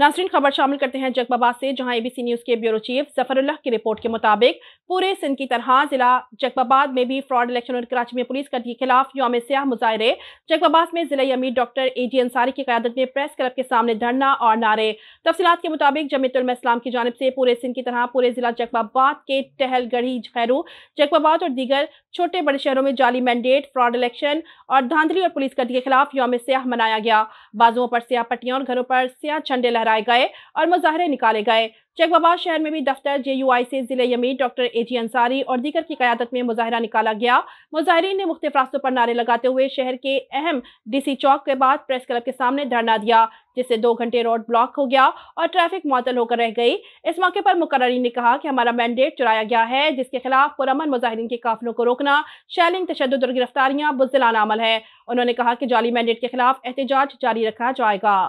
नासरीन खबर शामिल करते हैं जगबाबाद से जहां एबीसी न्यूज के ब्यूरो चीफ जफरुल्लाह की रिपोर्ट के मुताबिक पूरे सिंध की तरह जिला जगबाबाद में भी फ्रॉड इलेक्शन और कराची में पुलिस के खिलाफ योम स्याह मुजाहरे जगबाबाद में जिला अमीर डॉक्टर ए जी अंसारी की क्यादत में प्रेस क्लब के सामने धरना और नारे तफसीत के मुताबिक जमीतुल इस्लाम की जानब से पूरे सिंध की तरह पूरे जिला जगबाबाद के टहलगढ़ी खैरू जगबाबाद और दीगर छोटे बड़े शहरों में जाली मैंडेट फ्रॉड इलेक्शन और धांधली और पुलिस के खिलाफ योम स्याह मनाया गया बाजुओं पर स्याह पट्टियां और घरों पर सियाह झंडे लहरा कराए गए और मुजाहरे निकाले गए चकबाबाद शहर में भी दफ्तर जे यू आई से जिले यमीर डॉक्टर ए जी अंसारी और दीगर की क्यादत में मुजाहरा निकाला गया मुजाहरीन ने मुख्त रास्तों पर नारे लगाते हुए शहर के अहम डी सी चौक के बाद प्रेस क्लब के सामने धरना दिया जिससे दो घंटे रोड ब्लॉक हो गया और ट्रैफिक मुतल होकर रह गई इस मौके पर मुकर्रीन ने कहा कि हमारा मैंडेट चुराया गया है जिसके खिलाफ पुरमन मुजाहरीन के काफिलों को रोकना शैलिंग तशद और गिरफ्तारियाँ बुजलाना अमल है उन्होंने कहा कि जाली मैंडेट के खिलाफ एहतजाज जारी रखा जाएगा